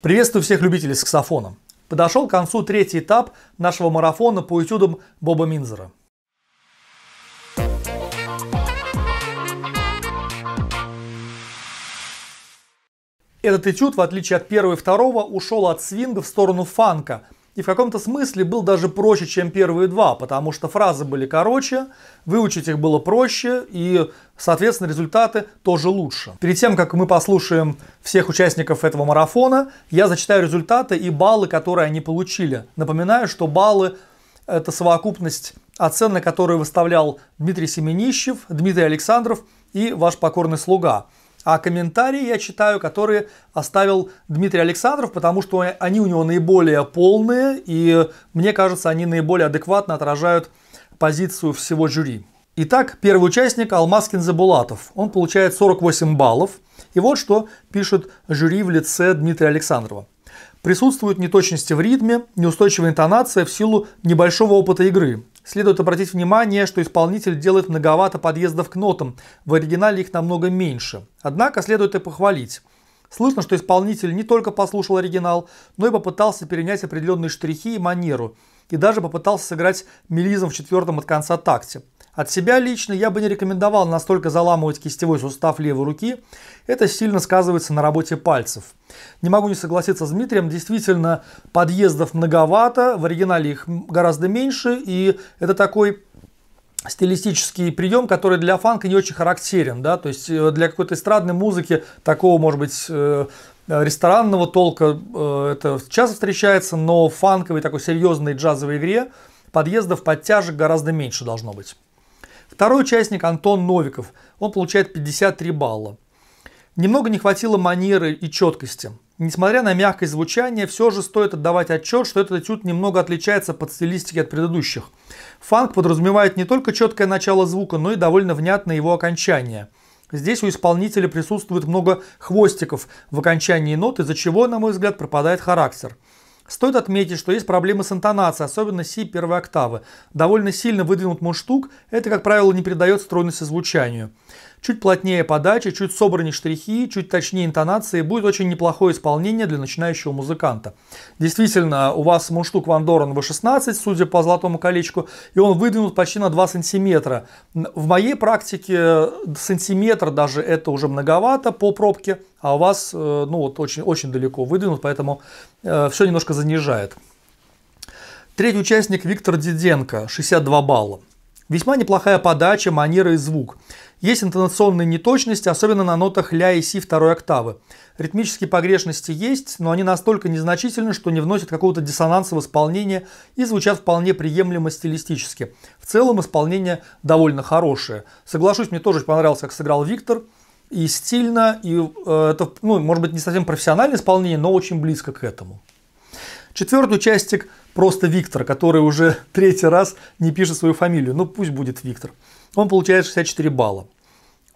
Приветствую всех любителей саксофона. Подошел к концу третий этап нашего марафона по этюдам Боба Минзера. Этот этюд, в отличие от первого и второго, ушел от свинга в сторону фанка – и в каком-то смысле был даже проще, чем первые два, потому что фразы были короче, выучить их было проще и, соответственно, результаты тоже лучше. Перед тем, как мы послушаем всех участников этого марафона, я зачитаю результаты и баллы, которые они получили. Напоминаю, что баллы – это совокупность оценок, которые выставлял Дмитрий Семенищев, Дмитрий Александров и ваш покорный слуга – а комментарии я читаю, которые оставил Дмитрий Александров, потому что они у него наиболее полные, и мне кажется, они наиболее адекватно отражают позицию всего жюри. Итак, первый участник Алмаскин Забулатов. Он получает 48 баллов. И вот что пишет жюри в лице Дмитрия Александрова. Присутствуют неточности в ритме, неустойчивая интонация в силу небольшого опыта игры. Следует обратить внимание, что исполнитель делает многовато подъездов к нотам, в оригинале их намного меньше. Однако следует и похвалить. Слышно, что исполнитель не только послушал оригинал, но и попытался перенять определенные штрихи и манеру, и даже попытался сыграть мелизм в четвертом от конца такте. От себя лично я бы не рекомендовал настолько заламывать кистевой сустав левой руки. Это сильно сказывается на работе пальцев. Не могу не согласиться с Дмитрием. Действительно, подъездов многовато, в оригинале их гораздо меньше. И это такой стилистический прием, который для фанка не очень характерен, да, то есть э, для какой-то эстрадной музыки такого, может быть, э, ресторанного толка э, это часто встречается, но в фанковой такой серьезной джазовой игре подъездов, подтяжек гораздо меньше должно быть. Второй участник Антон Новиков. Он получает 53 балла. Немного не хватило манеры и четкости. Несмотря на мягкое звучание, все же стоит отдавать отчет, что этот этюд немного отличается по стилистике от предыдущих. Фанк подразумевает не только четкое начало звука, но и довольно внятное его окончание. Здесь у исполнителя присутствует много хвостиков в окончании нот, из-за чего, на мой взгляд, пропадает характер. Стоит отметить, что есть проблемы с интонацией, особенно си первой октавы. Довольно сильно выдвинут мундштук, это, как правило, не передает стройности звучанию. Чуть плотнее подача, чуть собраннее штрихи, чуть точнее интонации, будет очень неплохое исполнение для начинающего музыканта. Действительно, у вас мундштук Ван Дорен V16, судя по золотому колечку, и он выдвинут почти на 2 сантиметра. В моей практике э, сантиметр даже это уже многовато по пробке, а у вас э, ну вот очень, очень далеко выдвинут, поэтому э, все немножко занижает. Третий участник Виктор Диденко, 62 балла. Весьма неплохая подача, манера и звук. Есть интонационные неточности, особенно на нотах ля и си второй октавы. Ритмические погрешности есть, но они настолько незначительны, что не вносят какого-то диссонанса в исполнение и звучат вполне приемлемо стилистически. В целом исполнение довольно хорошее. Соглашусь, мне тоже понравился, как сыграл Виктор. И стильно, и э, это, ну, может быть, не совсем профессиональное исполнение, но очень близко к этому. Четвертый участник просто Виктор, который уже третий раз не пишет свою фамилию. Ну пусть будет Виктор. Он получает 64 балла.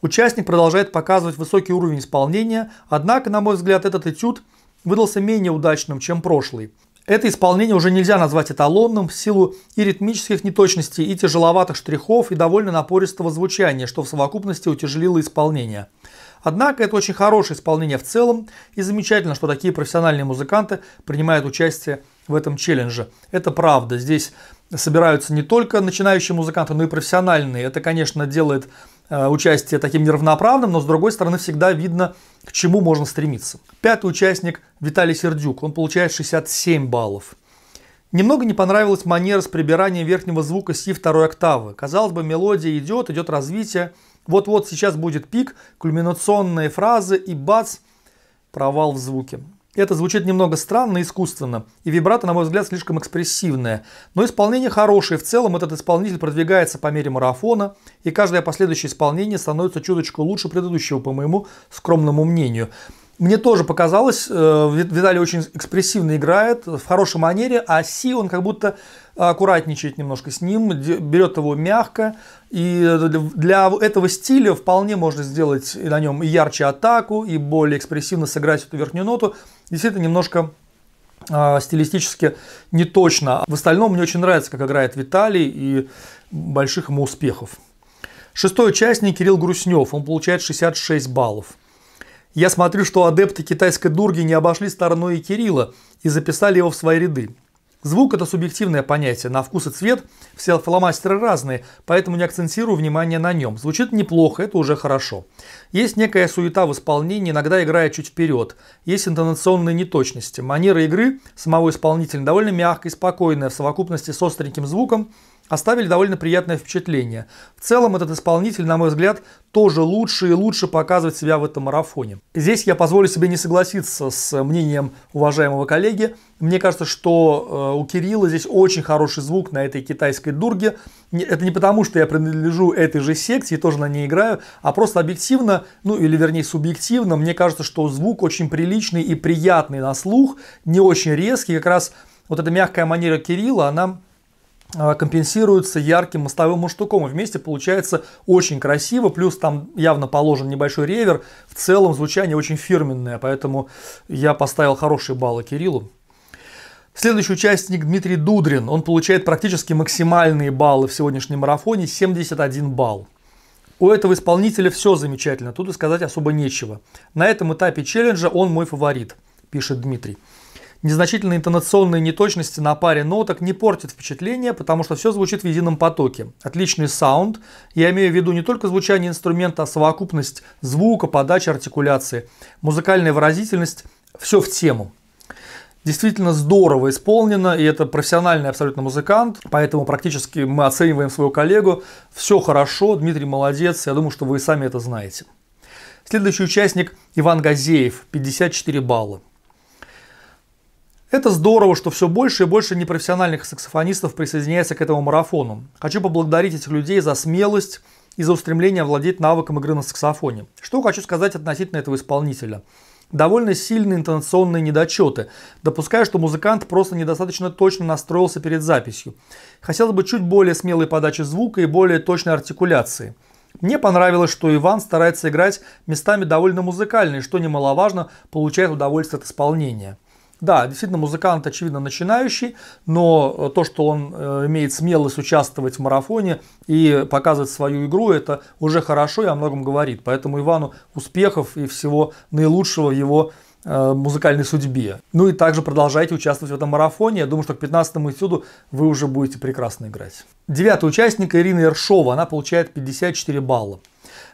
Участник продолжает показывать высокий уровень исполнения, однако, на мой взгляд, этот этюд выдался менее удачным, чем прошлый. Это исполнение уже нельзя назвать эталонным в силу и ритмических неточностей, и тяжеловатых штрихов, и довольно напористого звучания, что в совокупности утяжелило исполнение. Однако это очень хорошее исполнение в целом, и замечательно, что такие профессиональные музыканты принимают участие в этом челлендже. Это правда, здесь собираются не только начинающие музыканты, но и профессиональные. Это, конечно, делает э, участие таким неравноправным, но с другой стороны всегда видно, к чему можно стремиться. Пятый участник Виталий Сердюк, он получает 67 баллов. Немного не понравилась манера с прибиранием верхнего звука си второй октавы. Казалось бы, мелодия идет, идет развитие, вот-вот сейчас будет пик, кульминационные фразы и бац, провал в звуке. Это звучит немного странно и искусственно, и вибрато, на мой взгляд, слишком экспрессивное. Но исполнение хорошее, в целом этот исполнитель продвигается по мере марафона, и каждое последующее исполнение становится чуточку лучше предыдущего, по моему скромному мнению. Мне тоже показалось, э, Виталий очень экспрессивно играет, в хорошей манере, а Си он как будто аккуратничает немножко с ним, берет его мягко. И для этого стиля вполне можно сделать на нем ярче атаку, и более экспрессивно сыграть эту верхнюю ноту. Действительно, немножко а, стилистически не точно. В остальном мне очень нравится, как играет Виталий, и больших ему успехов. Шестой участник Кирилл Груснев, он получает 66 баллов. Я смотрю, что адепты китайской дурги не обошли стороной и Кирилла и записали его в свои ряды. Звук – это субъективное понятие. На вкус и цвет все фломастеры разные, поэтому не акцентирую внимание на нем. Звучит неплохо, это уже хорошо. Есть некая суета в исполнении, иногда играя чуть вперед. Есть интонационные неточности. Манера игры самого исполнителя довольно мягкая и спокойная, в совокупности с остреньким звуком оставили довольно приятное впечатление. В целом этот исполнитель, на мой взгляд, тоже лучше и лучше показывает себя в этом марафоне. Здесь я позволю себе не согласиться с мнением уважаемого коллеги. Мне кажется, что э, у Кирилла здесь очень хороший звук на этой китайской дурге. Это не потому, что я принадлежу этой же секции, тоже на ней играю, а просто объективно, ну или вернее субъективно, мне кажется, что звук очень приличный и приятный на слух, не очень резкий. Как раз вот эта мягкая манера Кирилла, она а, компенсируется ярким мостовым муштуком. И вместе получается очень красиво, плюс там явно положен небольшой ревер. В целом звучание очень фирменное, поэтому я поставил хорошие баллы Кириллу. Следующий участник Дмитрий Дудрин. Он получает практически максимальные баллы в сегодняшнем марафоне – 71 балл. У этого исполнителя все замечательно, тут и сказать особо нечего. На этом этапе челленджа он мой фаворит, пишет Дмитрий. Незначительные интонационные неточности на паре ноток не портят впечатление, потому что все звучит в едином потоке. Отличный саунд, я имею в виду не только звучание инструмента, а совокупность звука, подачи, артикуляции, музыкальная выразительность, все в тему. Действительно здорово исполнено, и это профессиональный абсолютно музыкант, поэтому практически мы оцениваем своего коллегу. Все хорошо, Дмитрий молодец, я думаю, что вы и сами это знаете. Следующий участник Иван Газеев, 54 балла. Это здорово, что все больше и больше непрофессиональных саксофонистов присоединяется к этому марафону. Хочу поблагодарить этих людей за смелость и за устремление владеть навыком игры на саксофоне. Что хочу сказать относительно этого исполнителя. Довольно сильные интонационные недочеты. допуская, что музыкант просто недостаточно точно настроился перед записью. Хотелось бы чуть более смелой подачи звука и более точной артикуляции. Мне понравилось, что Иван старается играть местами довольно музыкально, и что немаловажно, получает удовольствие от исполнения. Да, действительно, музыкант, очевидно, начинающий, но э, то, что он э, имеет смелость участвовать в марафоне и показывать свою игру, это уже хорошо и о многом говорит. Поэтому Ивану успехов и всего наилучшего в его э, музыкальной судьбе. Ну и также продолжайте участвовать в этом марафоне. Я думаю, что к 15-му этюду вы уже будете прекрасно играть. Девятый участник Ирина Ершова. Она получает 54 балла.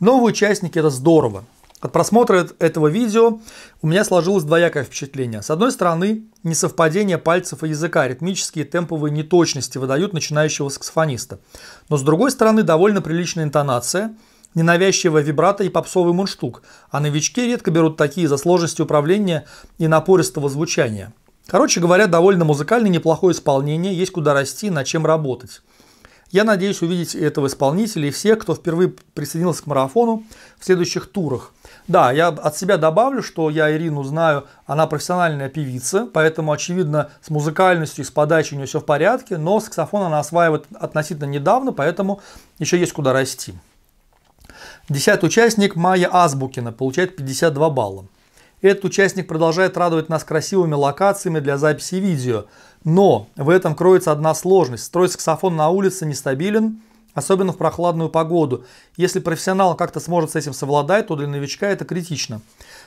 Новые участники – это здорово. От просмотра этого видео у меня сложилось двоякое впечатление. С одной стороны, несовпадение пальцев и языка, ритмические темповые неточности выдают начинающего саксофониста. Но с другой стороны, довольно приличная интонация, ненавязчивая вибрато и попсовый мундштук, а новички редко берут такие за сложности управления и напористого звучания. Короче говоря, довольно музыкальное неплохое исполнение, есть куда расти, над чем работать. Я надеюсь увидеть этого исполнителя и всех, кто впервые присоединился к марафону в следующих турах – да, я от себя добавлю, что я Ирину знаю, она профессиональная певица, поэтому, очевидно, с музыкальностью и с подачей у нее все в порядке, но саксофон она осваивает относительно недавно, поэтому еще есть куда расти. Десятый участник Майя Азбукина получает 52 балла. Этот участник продолжает радовать нас красивыми локациями для записи видео, но в этом кроется одна сложность. Строй саксофон на улице нестабилен, особенно в прохладную погоду. Если профессионал как-то сможет с этим совладать, то для новичка это критично.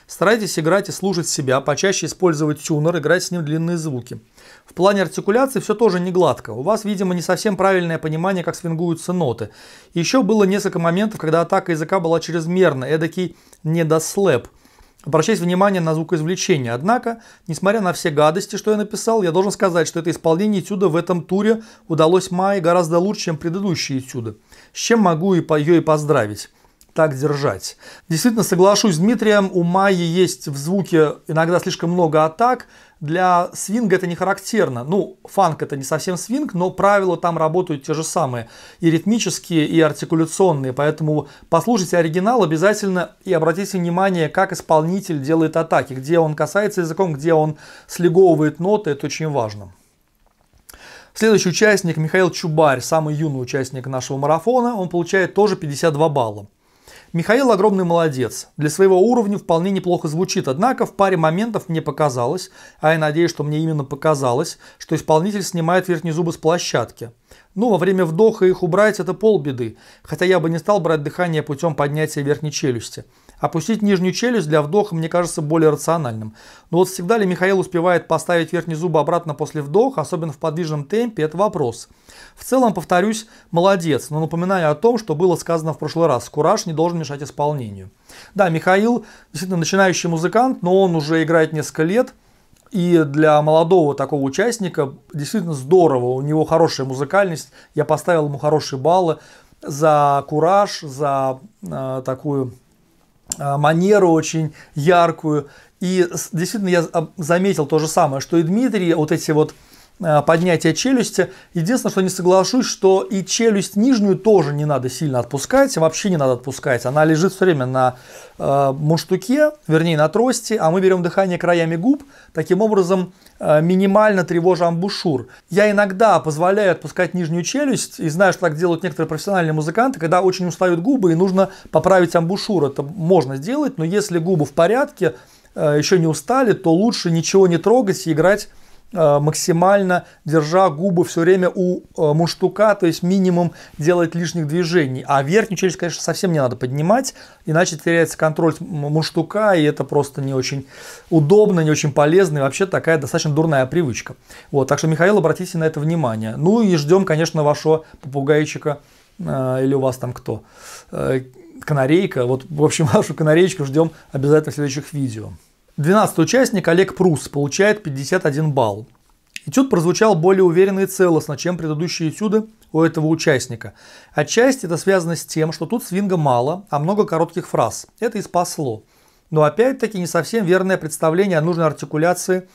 Старайтесь играть и слушать себя, почаще использовать тюнер, играть с ним длинные звуки. В плане артикуляции все тоже не гладко. У вас, видимо, не совсем правильное понимание, как свингуются ноты. Еще было несколько моментов, когда атака языка была чрезмерна, эдакий недослеп – Обращайте внимание на звукоизвлечение. Однако, несмотря на все гадости, что я написал, я должен сказать, что это исполнение этюда в этом туре удалось Майе гораздо лучше, чем предыдущие этюды. С чем могу ее и поздравить. Так держать. Действительно соглашусь с Дмитрием, у Майи есть в звуке иногда слишком много атак, для свинга это не характерно. Ну, фанк это не совсем свинг, но правила там работают те же самые. И ритмические, и артикуляционные. Поэтому послушайте оригинал обязательно и обратите внимание, как исполнитель делает атаки. Где он касается языком, где он слеговывает ноты. Это очень важно. Следующий участник Михаил Чубарь, самый юный участник нашего марафона. Он получает тоже 52 балла. Михаил огромный молодец. Для своего уровня вполне неплохо звучит, однако в паре моментов мне показалось, а я надеюсь, что мне именно показалось, что исполнитель снимает верхние зубы с площадки. Ну, во время вдоха их убрать – это полбеды, хотя я бы не стал брать дыхание путем поднятия верхней челюсти – Опустить нижнюю челюсть для вдоха мне кажется более рациональным. Но вот всегда ли Михаил успевает поставить верхние зубы обратно после вдоха, особенно в подвижном темпе, это вопрос. В целом, повторюсь, молодец, но напоминаю о том, что было сказано в прошлый раз. Кураж не должен мешать исполнению. Да, Михаил действительно начинающий музыкант, но он уже играет несколько лет. И для молодого такого участника действительно здорово, у него хорошая музыкальность, я поставил ему хорошие баллы за кураж, за э, такую а, манеру очень яркую. И действительно я заметил то же самое, что и Дмитрий, вот эти вот Э, поднятия челюсти. Единственное, что не соглашусь, что и челюсть нижнюю тоже не надо сильно отпускать, вообще не надо отпускать. Она лежит все время на э, мундштуке, вернее на трости, а мы берем дыхание краями губ, таким образом э, минимально тревожа амбушюр. Я иногда позволяю отпускать нижнюю челюсть, и знаю, что так делают некоторые профессиональные музыканты, когда очень устают губы и нужно поправить амбушюр. Это можно сделать, но если губы в порядке, э, еще не устали, то лучше ничего не трогать и играть Э, максимально держа губы все время у э, мундштука, то есть минимум делать лишних движений. А верхнюю челюсть, конечно, совсем не надо поднимать, иначе теряется контроль мундштука, и это просто не очень удобно, не очень полезно, и вообще такая достаточно дурная привычка. Вот, так что, Михаил, обратите на это внимание. Ну и ждем, конечно, вашего попугайчика э, или у вас там кто, канарейка. Вот, в общем, вашу канареечку ждем обязательно в следующих видео. 12 участник Олег Прус получает 51 балл. Этюд прозвучал более уверенно и целостно, чем предыдущие этюды у этого участника. Отчасти это связано с тем, что тут свинга мало, а много коротких фраз. Это и спасло. Но опять-таки не совсем верное представление о нужной артикуляции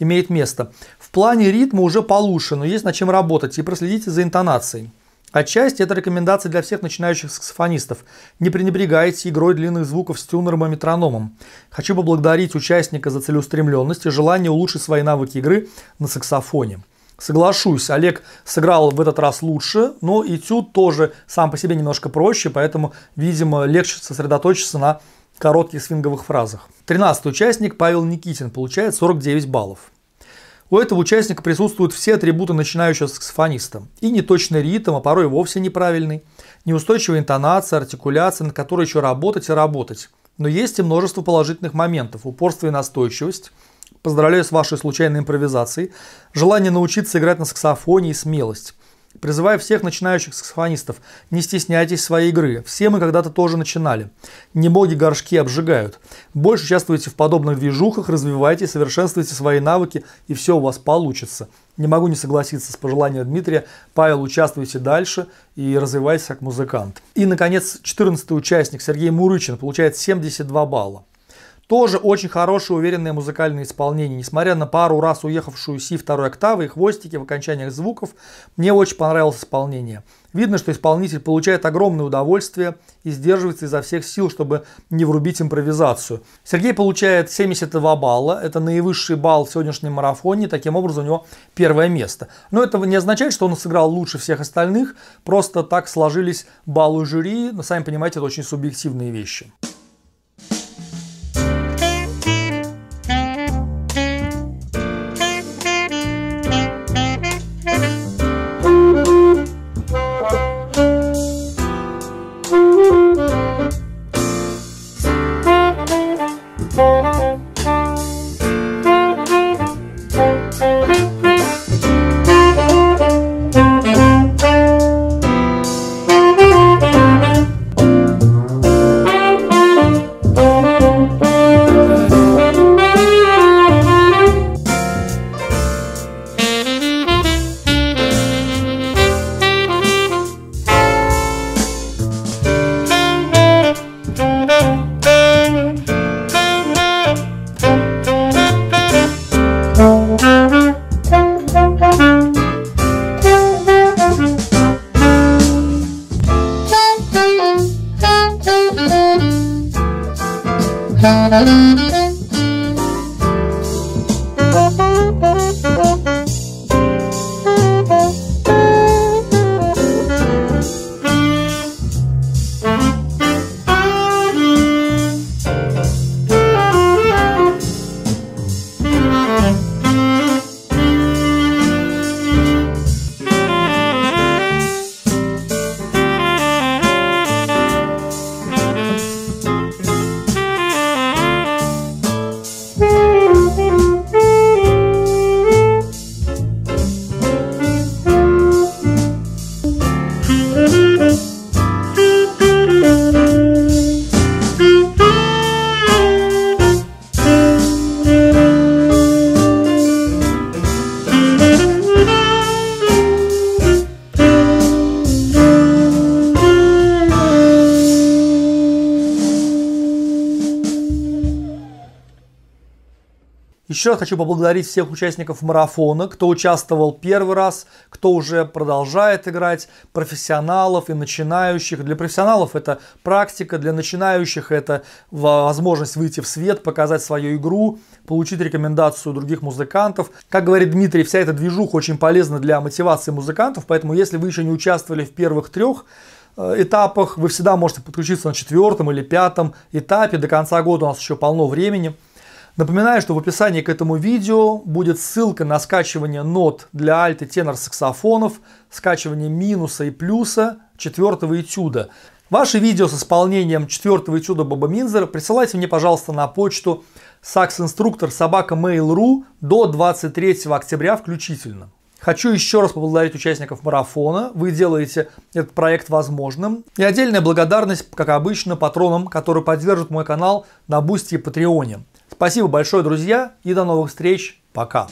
имеет место. В плане ритма уже получше, но есть над чем работать и проследите за интонацией. Отчасти это рекомендация для всех начинающих саксофонистов. Не пренебрегайте игрой длинных звуков с тюнером и метрономом. Хочу поблагодарить участника за целеустремленность и желание улучшить свои навыки игры на саксофоне. Соглашусь, Олег сыграл в этот раз лучше, но этюд тоже сам по себе немножко проще, поэтому, видимо, легче сосредоточиться на коротких свинговых фразах. Тринадцатый участник Павел Никитин получает 49 баллов. У этого участника присутствуют все атрибуты начинающего саксофониста. И неточный ритм, а порой вовсе неправильный, неустойчивая интонация, артикуляция, над которой еще работать и работать. Но есть и множество положительных моментов, упорство и настойчивость, Поздравляю с вашей случайной импровизацией, желание научиться играть на саксофоне и смелость. Призываю всех начинающих саксофонистов, не стесняйтесь своей игры, все мы когда-то тоже начинали. Не боги горшки обжигают. Больше участвуйте в подобных движухах, развивайте, совершенствуйте свои навыки, и все у вас получится. Не могу не согласиться с пожеланием Дмитрия. Павел, участвуйте дальше и развивайтесь как музыкант. И, наконец, 14 участник Сергей Мурычин получает 72 балла. Тоже очень хорошее, уверенное музыкальное исполнение. Несмотря на пару раз уехавшую си второй октавы и хвостики в окончаниях звуков, мне очень понравилось исполнение. Видно, что исполнитель получает огромное удовольствие и сдерживается изо всех сил, чтобы не врубить импровизацию. Сергей получает 72 балла. Это наивысший балл в сегодняшнем марафоне. Таким образом, у него первое место. Но это не означает, что он сыграл лучше всех остальных. Просто так сложились баллы жюри. Но, сами понимаете, это очень субъективные вещи. Música Еще раз хочу поблагодарить всех участников марафона, кто участвовал первый раз, кто уже продолжает играть, профессионалов и начинающих. Для профессионалов это практика, для начинающих это возможность выйти в свет, показать свою игру, получить рекомендацию других музыкантов. Как говорит Дмитрий, вся эта движуха очень полезна для мотивации музыкантов, поэтому если вы еще не участвовали в первых трех, э, этапах, вы всегда можете подключиться на четвертом или пятом этапе, до конца года у нас еще полно времени – Напоминаю, что в описании к этому видео будет ссылка на скачивание нот для альт и тенор саксофонов, скачивание минуса и плюса четвертого этюда. Ваши видео с исполнением четвертого этюда Боба Минзера присылайте мне, пожалуйста, на почту saxinstructor собака mail.ru до 23 октября включительно. Хочу еще раз поблагодарить участников марафона. Вы делаете этот проект возможным. И отдельная благодарность, как обычно, патронам, которые поддержат мой канал на Бусти и Патреоне. Спасибо большое, друзья, и до новых встреч. Пока.